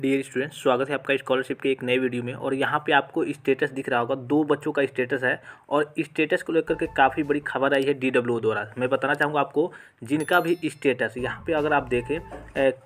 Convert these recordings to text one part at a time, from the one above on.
dear students स्वागत है आपका स्कॉलरशिप के एक नए वीडियो में और यहाँ पे आपको स्टेटस दिख रहा होगा दो बच्चों का स्टेटस है और स्टेटस को लेकर के काफ़ी बड़ी खबर आई है डीडब्ल्यू द्वारा मैं बताना चाहूँगा आपको जिनका भी स्टेटस यहाँ पे अगर आप देखें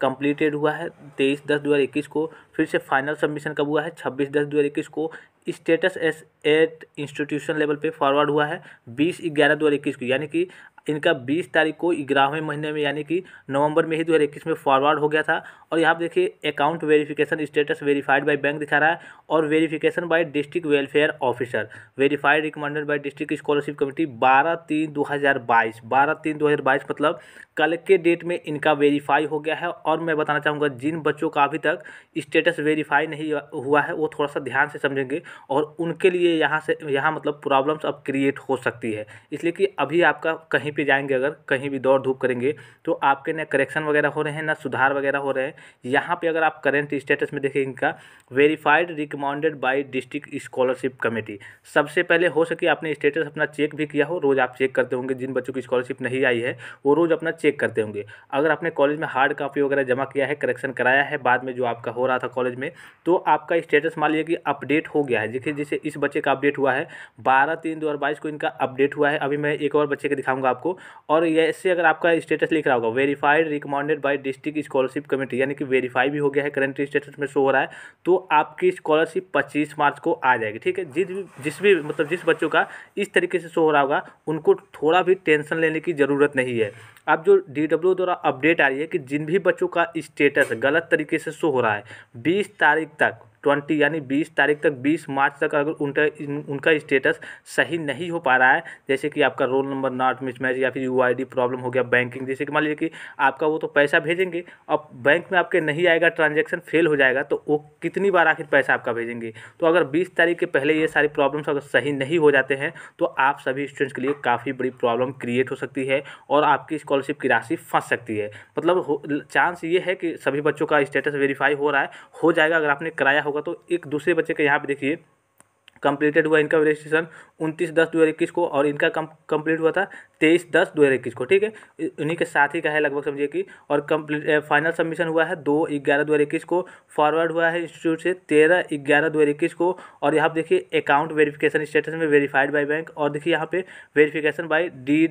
कंप्लीटेड हुआ है तेईस दस दो को फिर से फाइनल सबमिशन कब हुआ है छब्बीस दस दो को status is at institution level पे फॉरवर्ड हुआ है बीस ग्यारह दो हज़ार इक्कीस को यानी कि इनका बीस तारीख को ग्यारहवें महीने में यानी कि नवंबर में ही दो हज़ार इक्कीस में फॉरवर्ड हो गया था और यहाँ पर देखिए account verification status verified by bank दिखा रहा है और verification by district welfare officer verified recommended by district scholarship committee बारह तीन दो हज़ार बाईस बारह तीन दो हज़ार बाईस मतलब कल के डेट में इनका वेरीफाई हो गया है और मैं बताना चाहूँगा जिन बच्चों का अभी तक स्टेटस वेरीफाई नहीं हुआ है वो थोड़ा सा ध्यान से समझेंगे और उनके लिए यहाँ से यहाँ मतलब प्रॉब्लम्स अब क्रिएट हो सकती है इसलिए कि अभी आपका कहीं पे जाएंगे अगर कहीं भी दौड़ धूप करेंगे तो आपके ना करेक्शन वगैरह हो रहे हैं ना सुधार वगैरह हो रहे हैं यहाँ पे अगर आप करेंट स्टेटस में देखें इनका verified recommended by district scholarship committee सबसे पहले हो सके आपने स्टेटस अपना चेक भी किया हो रोज़ आप चेक करते होंगे जिन बच्चों की स्कॉलरशिप नहीं आई है वो रोज़ अपना चेक करते होंगे अगर आपने कॉलेज में हार्ड कापी वगैरह जमा किया है करेक्शन कराया है बाद में जो आपका हो रहा था कॉलेज में तो आपका स्टेटस मान लीजिए कि अपडेट हो गया है है देखिए जैसे इस बच्चे का अपडेट हुआ है बारह तीन दो हज़ार बाईस को इनका अपडेट हुआ है अभी मैं एक और बच्चे के दिखाऊंगा आपको और ऐसे अगर आपका स्टेटस लिख रहा होगा verified recommended by district scholarship committee यानी कि वेरीफाई भी हो गया है करंट स्टेटस में शो हो रहा है तो आपकी स्कॉलरशिप पच्चीस मार्च को आ जाएगी ठीक है जिस भी जिस भी मतलब जिस बच्चों का इस तरीके से शो हो रहा होगा उनको थोड़ा भी टेंशन लेने की ज़रूरत नहीं है अब जो डी द्वारा अपडेट आ रही है कि जिन भी बच्चों का स्टेटस गलत तरीके से शो हो रहा है 20 तारीख तक ट्वेंटी यानी बीस तारीख तक बीस मार्च तक अगर उनका उनका स्टेटस सही नहीं हो पा रहा है जैसे कि आपका roll number not mismatch या फिर यू प्रॉब्लम हो गया बैंकिंग जैसे कि मान लीजिए कि आपका वो तो पैसा भेजेंगे अब बैंक में आपके नहीं आएगा ट्रांजेक्शन फेल हो जाएगा तो वो कितनी बार आखिर पैसा आपका भेजेंगे तो अगर बीस तारीख के पहले ये सारी प्रॉब्लम्स अगर सही नहीं हो जाते हैं तो आप सभी स्टूडेंट्स के लिए काफ़ी बड़ी प्रॉब्लम क्रिएट हो सकती है और आपकी स्कॉलरशिप की राशि फंस सकती है मतलब चांस ये है कि सभी बच्चों का स्टेटस वेरीफाई हो रहा है हो जाएगा अगर आपने कराया होगा तो एक दूसरे बच्चे का यहाँ पे देखिए कंप्लीटेड हुआ इनका रजिस्ट्रेशन उनतीस दस दो हज़ार इक्कीस को और इनका कंप्लीट हुआ था तेईस दस दो हज़ार इक्कीस को ठीक है उन्हीं के साथ ही का है लगभग समझिए कि और कम्प्लीट फाइनल सबमिशन हुआ है दो ग्यारह दो हज़ार इक्कीस को फॉरवर्ड हुआ है इंस्टीट्यूट से तेरह ग्यारह दो हज़ार इक्कीस को और यहाँ पर देखिए अकाउंट वेरिफिकेशन स्टेटस में वेरीफाइड बाई बैंक और देखिए यहाँ पे वेरीफिकेशन बाई डी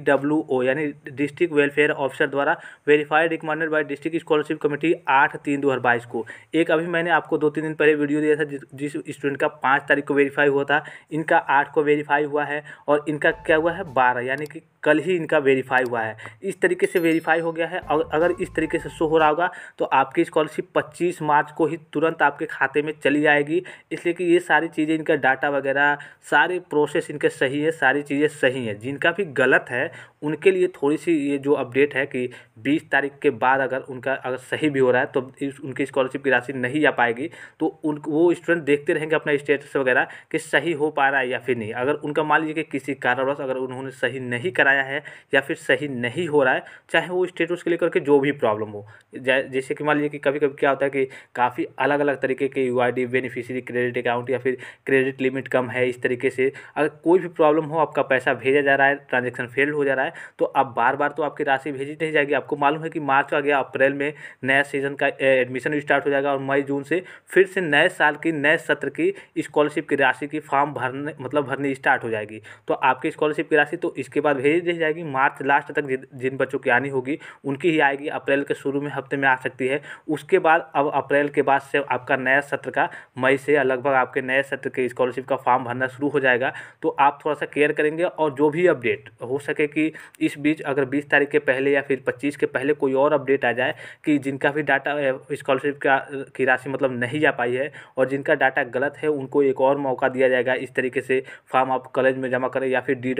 ओ यानी डिस्ट्रिक्ट वेलफेयर ऑफिसर द्वारा verified recommended by district scholarship committee आठ तीन दो हज़ार बाईस को एक अभी मैंने आपको दो तीन दिन पहले वीडियो दिया था जिस स्टूडेंट का पाँच तारीख को वेरीफाई हुआ था इनका आठ को वेरीफाई हुआ है और इनका क्या हुआ है बारह यानी कि कल कल ही इनका वेरीफाई हुआ है इस तरीके से वेरीफाई हो गया है और अगर इस तरीके से शो हो रहा होगा तो आपकी स्कॉलरशिप पच्चीस मार्च को ही तुरंत आपके खाते में चली जाएगी इसलिए कि ये सारी चीज़ें इनका डाटा वगैरह सारे प्रोसेस इनके सही है सारी चीज़ें सही हैं जिनका भी गलत है उनके लिए थोड़ी सी ये जो अपडेट है कि बीस तारीख के बाद अगर उनका अगर सही भी हो रहा है तो उनकी स्कॉलरशिप की राशि नहीं आ पाएगी तो उन वो स्टूडेंट देखते रहेंगे अपना स्टेटस वगैरह कि सही हो पा रहा है या फिर नहीं अगर उनका मान लीजिए कि किसी कारणवश अगर उन्होंने सही नहीं कराया है या फिर सही नहीं हो रहा है चाहे वो स्टेटस के लेकर के जो भी प्रॉब्लम हो जैसे कि मान लीजिए कि कभी कभी क्या होता है कि काफ़ी अलग अलग तरीके के यू बेनिफिशियरी क्रेडिट अकाउंट या फिर क्रेडिट लिमिट कम है इस तरीके से अगर कोई भी प्रॉब्लम हो आपका पैसा भेजा जा रहा है ट्रांजेक्शन फेल हो जा रहा है तो आप बार बार तो आपकी राशि भेजी नहीं जाएगी आपको मालूम है कि मार्च आ गया अप्रैल में नया सीजन का एडमिशन स्टार्ट हो जाएगा और मई जून से फिर से नए साल की नए सत्र की स्कॉलरशिप की राशि की फॉर्म भरने मतलब भरनी स्टार्ट हो जाएगी तो आपकी स्कॉलरशिप की राशि तो इसके बाद भेज ही जाएगी मार्च लास्ट तक जिन बच्चों की आनी होगी उनकी ही आएगी अप्रैल के शुरू में हफ्ते में आ सकती है उसके बाद अब अप्रैल के बाद से आपका नया सत्र का मई से लगभग आपके नए सत्र के स्कॉलरशिप का फॉर्म भरना शुरू हो जाएगा तो आप थोड़ा सा केयर करेंगे और जो भी अपडेट हो सके कि इस बीच अगर बीस तारीख के पहले या फिर पच्चीस के पहले कोई और अपडेट आ जाए कि जिनका भी डाटा स्कॉलरशिप का की राशि मतलब नहीं जा पाई है और जिनका डाटा गलत है उनको एक और मौका दिया जाएगा इस तरीके से फॉर्म आप कॉलेज में जमा करें या फिर डी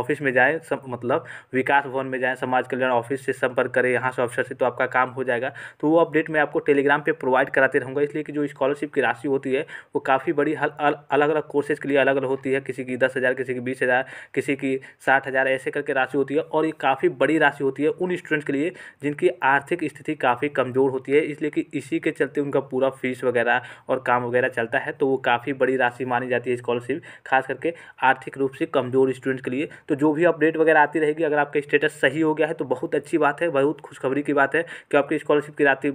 ऑफिस में जाएं जाएँ मतलब विकास भवन में जाएँ समाज कल्याण ऑफिस से संपर्क करें यहाँ से अफसर से तो आपका काम हो जाएगा तो वो अपडेट मैं आपको टेलीग्राम पर प्रोवाइड कराते रहूँगा इसलिए कि जो स्कॉलरशिप की राशि होती है वो काफ़ी बड़ी अलग अलग कोर्सेज के लिए अलग अलग होती है किसी की दस हज़ार किसी की बीस हज़ार किसी की साठ हज़ार ऐसे करके राशि होती है और ये काफ़ी बड़ी राशि होती है उन स्टूडेंट्स के लिए जिनकी आर्थिक स्थिति काफ़ी कमज़ोर होती है इसलिए कि इसी के चलते उनका पूरा फीस वगैरह और काम वगैरह चलता है तो वो काफ़ी बड़ी राशि मानी जाती है स्कॉलरशिप खास करके आर्थिक रूप से कमज़ोर स्टूडेंट्स के लिए तो जो भी अपडेट अपडेट वगैरह आती रहेगी अगर आपका स्टेटस सही हो गया है तो बहुत अच्छी बात है बहुत खुशखबरी की बात है कि आपकी स्कॉलरशिप की राशि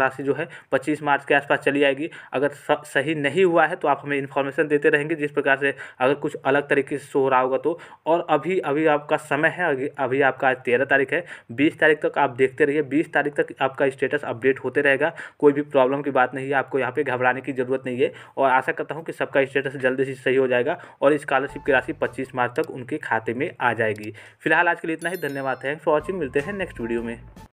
राशि जो है पच्चीस मार्च के आसपास चली आएगी अगर सही नहीं हुआ है तो आप हमें इन्फॉर्मेशन देते रहेंगे जिस प्रकार से अगर कुछ अलग तरीके से शो रहा होगा तो और अभी अभी आपका समय है अभी आपका तेरह तारीख है बीस तारीख तक आप देखते रहिए बीस तारीख तक आपका स्टेटस अपडेट होते रहेगा कोई भी प्रॉब्लम की बात नहीं है आपको यहाँ पे घबराने की ज़रूरत नहीं है और आशा करता हूँ कि सबका स्टेटस जल्दी से सही हो जाएगा और स्कॉलरशिप की राशि पच्चीस मार्च तक उनके खाते में आ जाएगी जाएगी फिलहाल आज के लिए इतना ही धन्यवाद थैंक्स फॉर वॉचिंग मिलते हैं नेक्स्ट वीडियो में